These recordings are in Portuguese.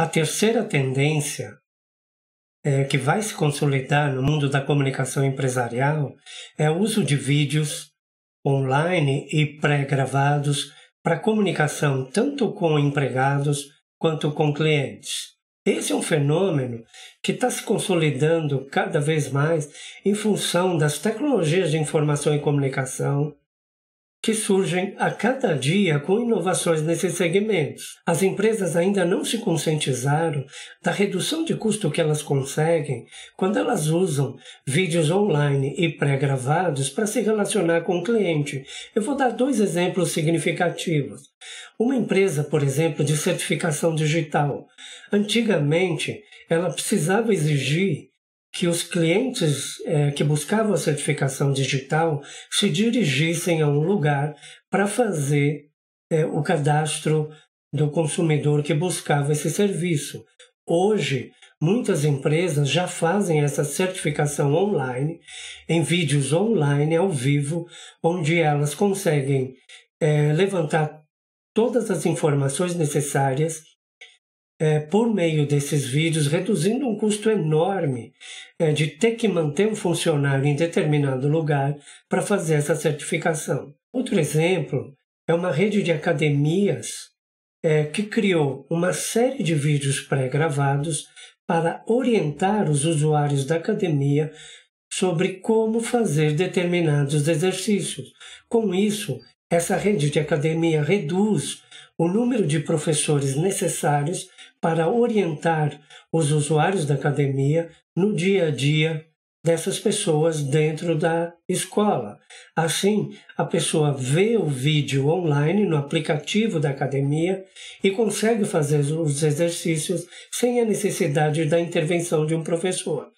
A terceira tendência é, que vai se consolidar no mundo da comunicação empresarial é o uso de vídeos online e pré-gravados para comunicação tanto com empregados quanto com clientes. Esse é um fenômeno que está se consolidando cada vez mais em função das tecnologias de informação e comunicação, que surgem a cada dia com inovações nesses segmentos. As empresas ainda não se conscientizaram da redução de custo que elas conseguem quando elas usam vídeos online e pré-gravados para se relacionar com o cliente. Eu vou dar dois exemplos significativos. Uma empresa, por exemplo, de certificação digital. Antigamente, ela precisava exigir que os clientes é, que buscavam a certificação digital se dirigissem a um lugar para fazer é, o cadastro do consumidor que buscava esse serviço. Hoje, muitas empresas já fazem essa certificação online, em vídeos online, ao vivo, onde elas conseguem é, levantar todas as informações necessárias é, por meio desses vídeos, reduzindo um custo enorme é, de ter que manter um funcionário em determinado lugar para fazer essa certificação. Outro exemplo é uma rede de academias é, que criou uma série de vídeos pré-gravados para orientar os usuários da academia sobre como fazer determinados exercícios. Com isso, essa rede de academia reduz o número de professores necessários para orientar os usuários da academia no dia a dia dessas pessoas dentro da escola. Assim, a pessoa vê o vídeo online no aplicativo da academia e consegue fazer os exercícios sem a necessidade da intervenção de um professor.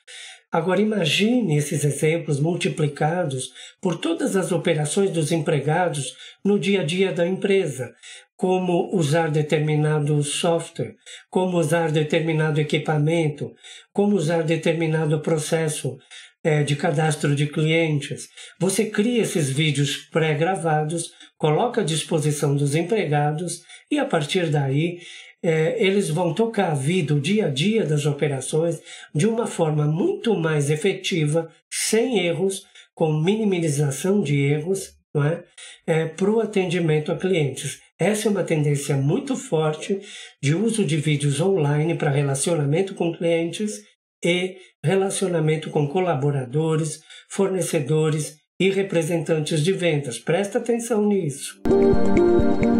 Agora imagine esses exemplos multiplicados por todas as operações dos empregados no dia a dia da empresa, como usar determinado software, como usar determinado equipamento, como usar determinado processo é, de cadastro de clientes. Você cria esses vídeos pré-gravados, coloca à disposição dos empregados e a partir daí é, eles vão tocar a vida, o dia a dia das operações, de uma forma muito mais efetiva, sem erros, com minimização de erros, não é? é para o atendimento a clientes. Essa é uma tendência muito forte de uso de vídeos online para relacionamento com clientes e relacionamento com colaboradores, fornecedores e representantes de vendas. Presta atenção nisso. Música